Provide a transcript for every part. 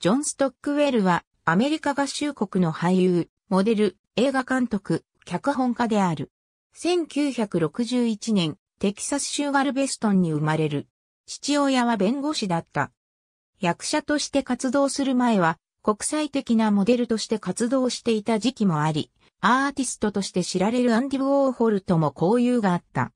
ジョン・ストックウェルは、アメリカ合衆国の俳優、モデル、映画監督、脚本家である。1961年、テキサス州ガルベストンに生まれる。父親は弁護士だった。役者として活動する前は、国際的なモデルとして活動していた時期もあり、アーティストとして知られるアンディ・ウォーホルとも交友があった。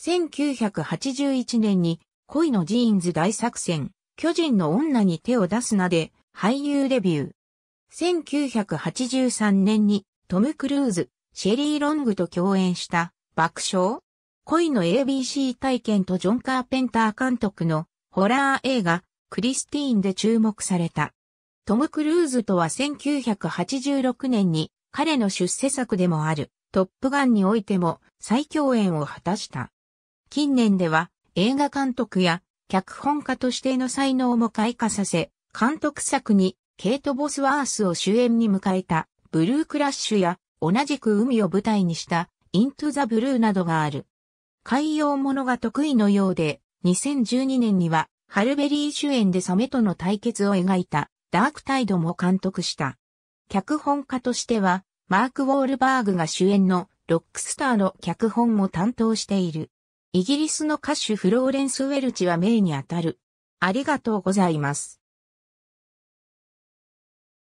1981年に、恋のジーンズ大作戦、巨人の女に手を出すなで、俳優デビュー。1983年にトム・クルーズ、シェリー・ロングと共演した爆笑恋の ABC 体験とジョン・カーペンター監督のホラー映画クリスティーンで注目された。トム・クルーズとは1986年に彼の出世作でもあるトップガンにおいても再共演を果たした。近年では映画監督や脚本家としての才能も開花させ、監督作にケイト・ボスワースを主演に迎えたブルークラッシュや同じく海を舞台にしたイントゥ・ザ・ブルーなどがある。海洋ものが得意のようで、2012年にはハルベリー主演でサメとの対決を描いたダークタイドも監督した。脚本家としてはマーク・ウォールバーグが主演のロックスターの脚本も担当している。イギリスの歌手フローレンス・ウェルチは名にあたる。ありがとうございます。